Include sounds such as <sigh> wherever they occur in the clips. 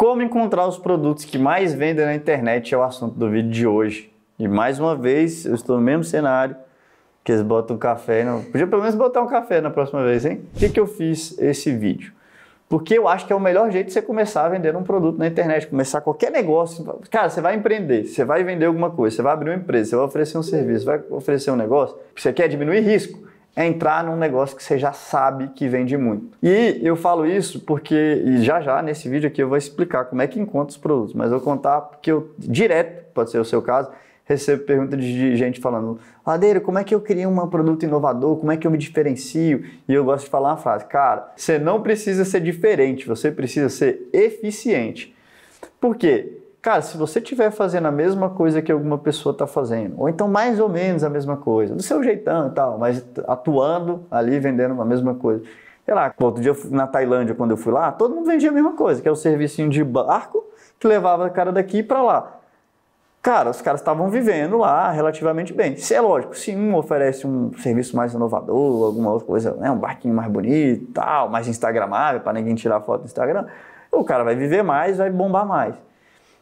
Como encontrar os produtos que mais vendem na internet é o assunto do vídeo de hoje. E mais uma vez, eu estou no mesmo cenário que eles botam café. No... Podia pelo menos botar um café na próxima vez, hein? Por que, que eu fiz esse vídeo? Porque eu acho que é o melhor jeito de você começar a vender um produto na internet, começar qualquer negócio. Cara, você vai empreender, você vai vender alguma coisa, você vai abrir uma empresa, você vai oferecer um serviço, vai oferecer um negócio. Você quer é diminuir risco é entrar num negócio que você já sabe que vende muito. E eu falo isso porque, e já já nesse vídeo aqui eu vou explicar como é que encontra os produtos, mas eu vou contar porque eu direto, pode ser o seu caso, recebo pergunta de gente falando: Ladeiro, como é que eu crio um produto inovador? Como é que eu me diferencio? E eu gosto de falar uma frase: Cara, você não precisa ser diferente, você precisa ser eficiente. Por quê? cara, se você estiver fazendo a mesma coisa que alguma pessoa está fazendo, ou então mais ou menos a mesma coisa, do seu jeitão e tal, mas atuando ali, vendendo a mesma coisa. Sei lá, outro dia na Tailândia, quando eu fui lá, todo mundo vendia a mesma coisa, que é o serviço de barco que levava o cara daqui para lá. Cara, os caras estavam vivendo lá relativamente bem. Isso é lógico, se um oferece um serviço mais inovador, alguma outra coisa, né, um barquinho mais bonito, tal, mais instagramável, para ninguém tirar foto do Instagram, o cara vai viver mais, vai bombar mais.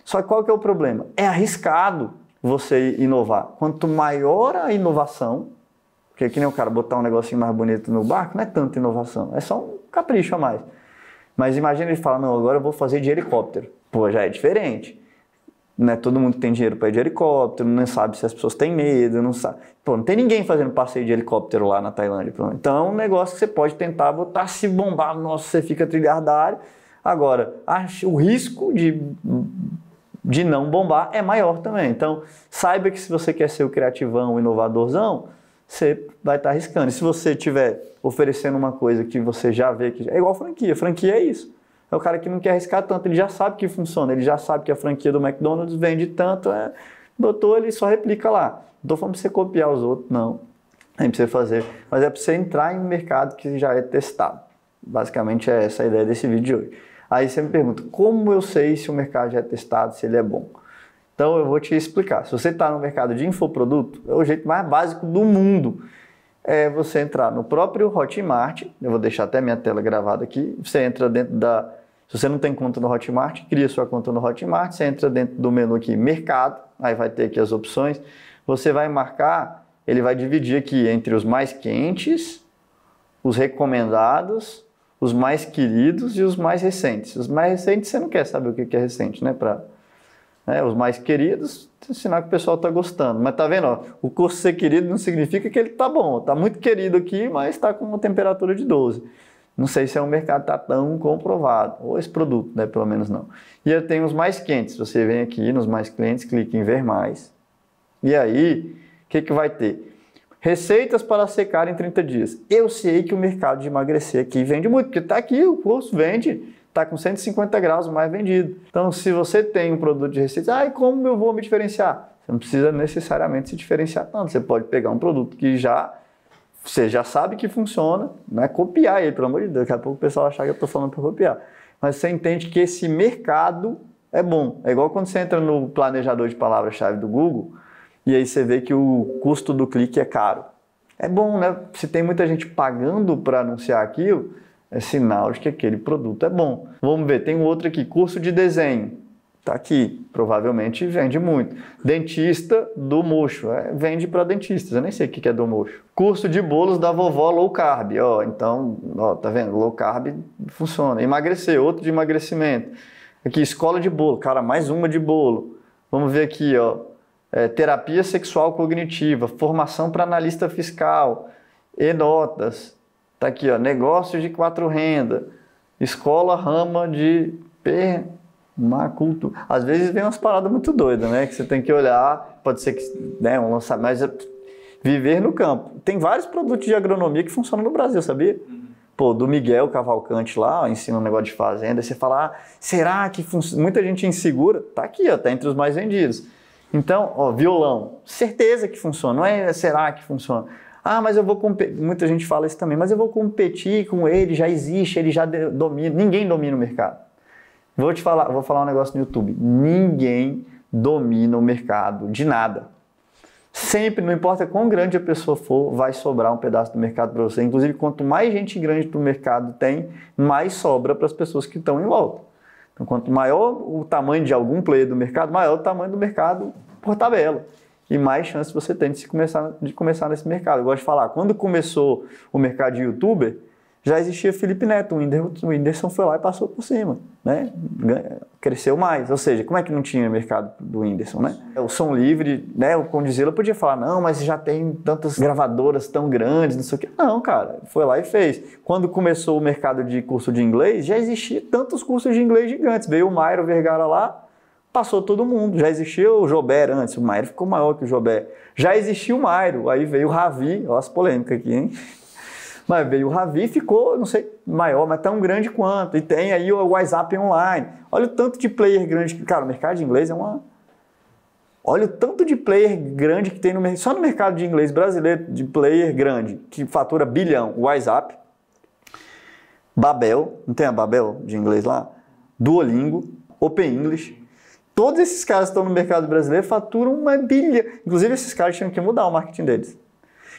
Só que qual que é o problema? É arriscado você inovar. Quanto maior a inovação, porque é que nem o cara botar um negocinho mais bonito no barco, não é tanta inovação, é só um capricho a mais. Mas imagina ele falar, não, agora eu vou fazer de helicóptero. Pô, já é diferente. Não é todo mundo tem dinheiro para ir de helicóptero, não sabe se as pessoas têm medo, não sabe. Pô, não tem ninguém fazendo passeio de helicóptero lá na Tailândia. Então, é um negócio que você pode tentar botar, se bombar, nossa, você fica trilhardário. Agora, o risco de de não bombar é maior também. Então, saiba que se você quer ser o criativão, o inovadorzão, você vai estar tá arriscando. E se você estiver oferecendo uma coisa que você já vê que. É igual franquia. Franquia é isso. É o cara que não quer arriscar tanto, ele já sabe que funciona, ele já sabe que a franquia do McDonald's vende tanto, é... botou ele só replica lá. Não estou falando para você copiar os outros, não. É para você fazer. Mas é para você entrar em um mercado que já é testado. Basicamente é essa a ideia desse vídeo de hoje. Aí você me pergunta, como eu sei se o mercado já é testado, se ele é bom? Então eu vou te explicar. Se você está no mercado de infoproduto, é o jeito mais básico do mundo. É você entrar no próprio Hotmart, eu vou deixar até minha tela gravada aqui. Você entra dentro da. Se você não tem conta no Hotmart, cria sua conta no Hotmart. Você entra dentro do menu aqui, Mercado, aí vai ter aqui as opções. Você vai marcar, ele vai dividir aqui entre os mais quentes, os recomendados os mais queridos e os mais recentes. Os mais recentes você não quer saber o que é recente, né? Pra, né? Os mais queridos, sinal que o pessoal está gostando. Mas tá vendo, ó, o curso ser querido não significa que ele tá bom. Tá muito querido aqui, mas está com uma temperatura de 12. Não sei se é um mercado tá tão comprovado, ou esse produto, né? Pelo menos não. E aí tem os mais quentes. Você vem aqui nos mais clientes, clica em ver mais. E aí, o que, que vai ter? Receitas para secar em 30 dias. Eu sei que o mercado de emagrecer aqui vende muito, porque está aqui, o curso vende, está com 150 graus mais vendido. Então, se você tem um produto de receita, ah, como eu vou me diferenciar? Você não precisa necessariamente se diferenciar tanto. Você pode pegar um produto que já você já sabe que funciona, não é copiar ele, pelo amor de Deus. Daqui a pouco o pessoal achar que eu estou falando para copiar. Mas você entende que esse mercado é bom. É igual quando você entra no planejador de palavras-chave do Google e aí você vê que o custo do clique é caro. É bom, né? Se tem muita gente pagando para anunciar aquilo, é sinal de que aquele produto é bom. Vamos ver, tem outro aqui, curso de desenho. Tá aqui, provavelmente vende muito. Dentista do mocho, é, vende para dentistas, eu nem sei o que é do mocho. Curso de bolos da vovó low carb, ó, então, ó, tá vendo? Low carb funciona. Emagrecer, outro de emagrecimento. Aqui, escola de bolo, cara, mais uma de bolo. Vamos ver aqui, ó, é, terapia sexual cognitiva, formação para analista fiscal, e-notas, tá aqui, ó, negócios de quatro renda, escola rama de permacultura. Às vezes vem umas paradas muito doidas, né? Que você tem que olhar, pode ser que, né, um lançamento, mas é viver no campo. Tem vários produtos de agronomia que funcionam no Brasil, sabia? Uhum. Pô, do Miguel Cavalcante lá, ó, ensina um negócio de fazenda, e você fala, ah, será que funciona? Muita gente insegura, tá aqui, ó, tá entre os mais vendidos então, ó, violão, certeza que funciona, não é será que funciona. Ah, mas eu vou competir. Muita gente fala isso também, mas eu vou competir com ele, já existe, ele já domina. Ninguém domina o mercado. Vou te falar, vou falar um negócio no YouTube. Ninguém domina o mercado de nada. Sempre, não importa quão grande a pessoa for, vai sobrar um pedaço do mercado para você. Inclusive, quanto mais gente grande do mercado tem, mais sobra para as pessoas que estão em volta. Então, quanto maior o tamanho de algum player do mercado, maior o tamanho do mercado por tabela. E mais chance você tem de, se começar, de começar nesse mercado. Eu gosto de falar, quando começou o mercado de youtuber, já existia Felipe Neto, o Whindersson foi lá e passou por cima. Né? cresceu mais. Ou seja, como é que não tinha mercado do Whindersson, né? É, o Som Livre, né? O Condizila podia falar, não, mas já tem tantas gravadoras tão grandes, não sei o quê. Não, cara, foi lá e fez. Quando começou o mercado de curso de inglês, já existia tantos cursos de inglês gigantes. Veio o Mairo Vergara lá, passou todo mundo. Já existia o Jober antes, o Mairo ficou maior que o Jober. Já existia o Mairo, aí veio o Ravi, olha as polêmicas aqui, hein? Mas veio o Ravi e ficou, não sei, maior, mas tão grande quanto. E tem aí o WhatsApp online. Olha o tanto de player grande que. Cara, o mercado de inglês é uma. Olha o tanto de player grande que tem no mercado. Só no mercado de inglês brasileiro, de player grande, que fatura bilhão, o WhatsApp. Babel, não tem a Babel de inglês lá? Duolingo, Open English. Todos esses caras que estão no mercado brasileiro faturam uma bilha. Inclusive, esses caras tinham que mudar o marketing deles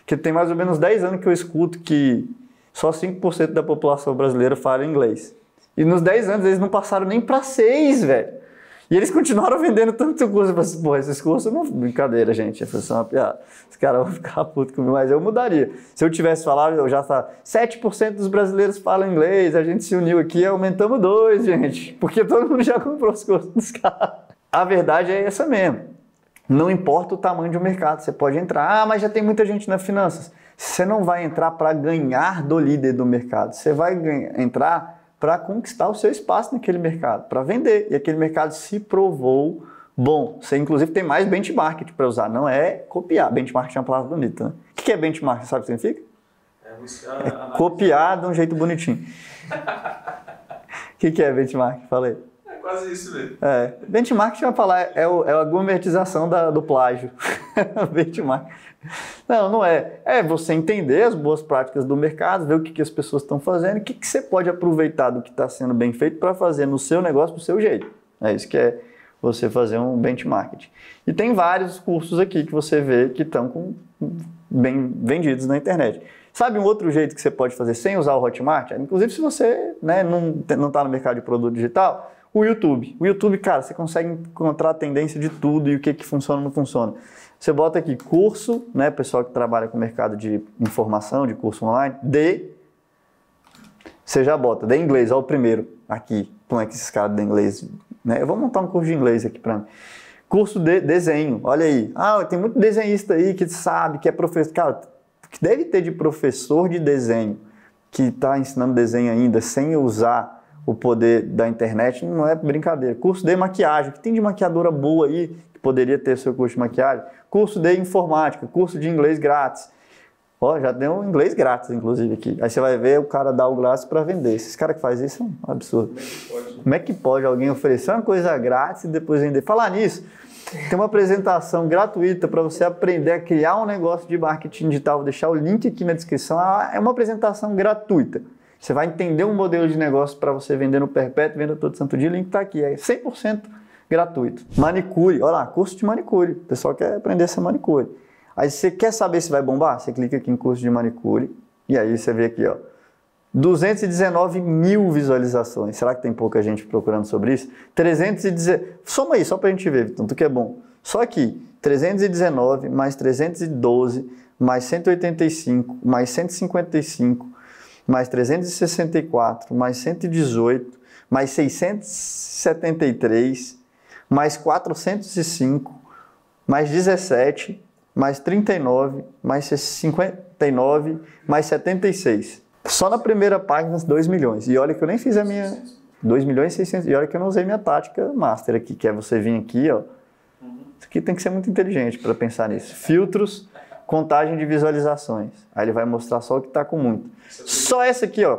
que tem mais ou menos 10 anos que eu escuto que só 5% da população brasileira fala inglês. E nos 10 anos eles não passaram nem para 6, velho. E eles continuaram <laughs> vendendo tanto curso. Eu falei assim, pô, esses cursos não. Brincadeira, gente. Foi só assim, uma ah, piada. Os caras vão ficar <laughs> putos comigo, mas eu mudaria. Se eu tivesse falado, eu já falava, 7% dos brasileiros falam inglês, a gente se uniu aqui, aumentamos dois, gente. Porque todo mundo já comprou os cursos dos caras. A verdade é essa mesmo. Não importa o tamanho do mercado, você pode entrar. Ah, mas já tem muita gente na finanças. Você não vai entrar para ganhar do líder do mercado. Você vai ganhar, entrar para conquistar o seu espaço naquele mercado, para vender. E aquele mercado se provou bom. Você, inclusive, tem mais benchmark para usar, não é copiar. Benchmark é uma palavra bonita. Né? O que é benchmark? Sabe o que significa? É, é copiar de um jeito bonitinho. <laughs> O que, que é benchmark? Falei quase isso mesmo. É. Benchmark, deixa eu falar, é, o, é a gourmetização da, do plágio. <laughs> benchmark. Não, não é. É você entender as boas práticas do mercado, ver o que, que as pessoas estão fazendo, o que, que você pode aproveitar do que está sendo bem feito para fazer no seu negócio do seu jeito. É isso que é você fazer um benchmark. E tem vários cursos aqui que você vê que estão bem vendidos na internet. Sabe um outro jeito que você pode fazer sem usar o Hotmart? Inclusive, se você né, não está no mercado de produto digital, o YouTube. O YouTube, cara, você consegue encontrar a tendência de tudo e o que, que funciona e não funciona. Você bota aqui curso, né, pessoal que trabalha com mercado de informação, de curso online, de. Você já bota, de inglês, ó, o primeiro aqui. Como é que esses caras de inglês. Né? Eu vou montar um curso de inglês aqui para mim. Curso de desenho, olha aí. Ah, tem muito desenhista aí que sabe, que é professor. Cara, que deve ter de professor de desenho que está ensinando desenho ainda sem usar o poder da internet não é brincadeira. Curso de maquiagem, que tem de maquiadora boa aí, que poderia ter seu curso de maquiagem. Curso de informática, curso de inglês grátis. Ó, já tem um inglês grátis, inclusive, aqui. Aí você vai ver o cara dar o glass para vender. Esses caras que fazem isso é um absurdo. Como é, Como é que pode alguém oferecer uma coisa grátis e depois vender? Falar nisso, tem uma apresentação gratuita para você aprender a criar um negócio de marketing digital. Vou deixar o link aqui na descrição. Ah, é uma apresentação gratuita. Você vai entender um modelo de negócio para você vender no Perpétuo, venda todo santo dia, o link está aqui, é 100% gratuito. Manicure, olha lá, curso de manicure, o pessoal quer aprender essa manicure. Aí você quer saber se vai bombar? Você clica aqui em curso de manicure e aí você vê aqui, ó, 219 mil visualizações. Será que tem pouca gente procurando sobre isso? 319. Soma aí, só para a gente ver, Vitão, tu que é bom. Só aqui, 319 mais 312 mais 185 mais 155 mais 364, mais 118, mais 673, mais 405, mais 17, mais 39, mais 59, mais 76. Só na primeira página, 2 milhões. E olha que eu nem fiz a minha... 2 milhões e 600. E olha que eu não usei minha tática master aqui, que é você vir aqui, ó. Isso aqui tem que ser muito inteligente para pensar nisso. Filtros, contagem de visualizações. Aí ele vai mostrar só o que está com muito. Só essa aqui, ó.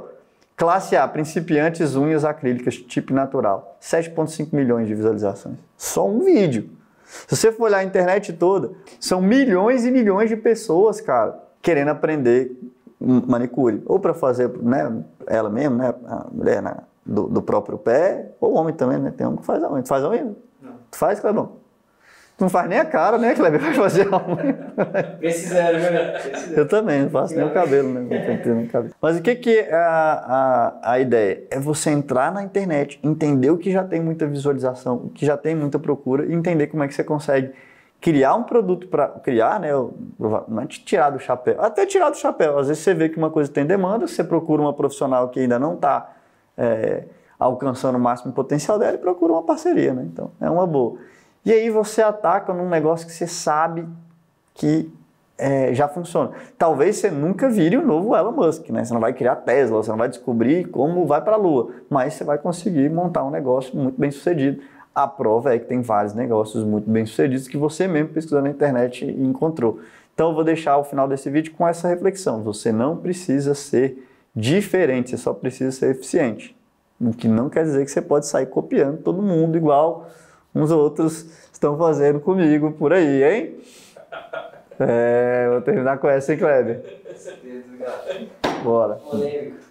Classe A, principiantes, unhas acrílicas, tipo natural. 7,5 milhões de visualizações. Só um vídeo. Se você for olhar a internet toda, são milhões e milhões de pessoas, cara, querendo aprender manicure. Ou para fazer, né, ela mesmo, né, a mulher né, do, do, próprio pé, ou homem também, né? Tem homem que faz a unha. Tu faz a unha? Não. Tu faz, Clebão? Não faz nem a cara, né, Kleber? Vai fazer a unha. Precisando, né? Eu também, não faço nem o cabelo, né? Não cabelo. Mas o que, que é a, a, a ideia? É você entrar na internet, entender o que já tem muita visualização, o que já tem muita procura, e entender como é que você consegue criar um produto para criar, né? Não é tirar do chapéu, até tirar do chapéu. Às vezes você vê que uma coisa tem demanda, você procura uma profissional que ainda não está é, alcançando o máximo potencial dela e procura uma parceria, né? Então é uma boa. E aí você ataca num negócio que você sabe que é, já funciona. Talvez você nunca vire o novo Elon Musk, né? Você não vai criar Tesla, você não vai descobrir como vai para a Lua, mas você vai conseguir montar um negócio muito bem sucedido. A prova é que tem vários negócios muito bem sucedidos que você mesmo pesquisou na internet e encontrou. Então eu vou deixar o final desse vídeo com essa reflexão. Você não precisa ser diferente, você só precisa ser eficiente. O que não quer dizer que você pode sair copiando todo mundo igual uns outros estão fazendo comigo por aí, hein? É, vou terminar com essa, hein, Kleber? Bora. Polêmico.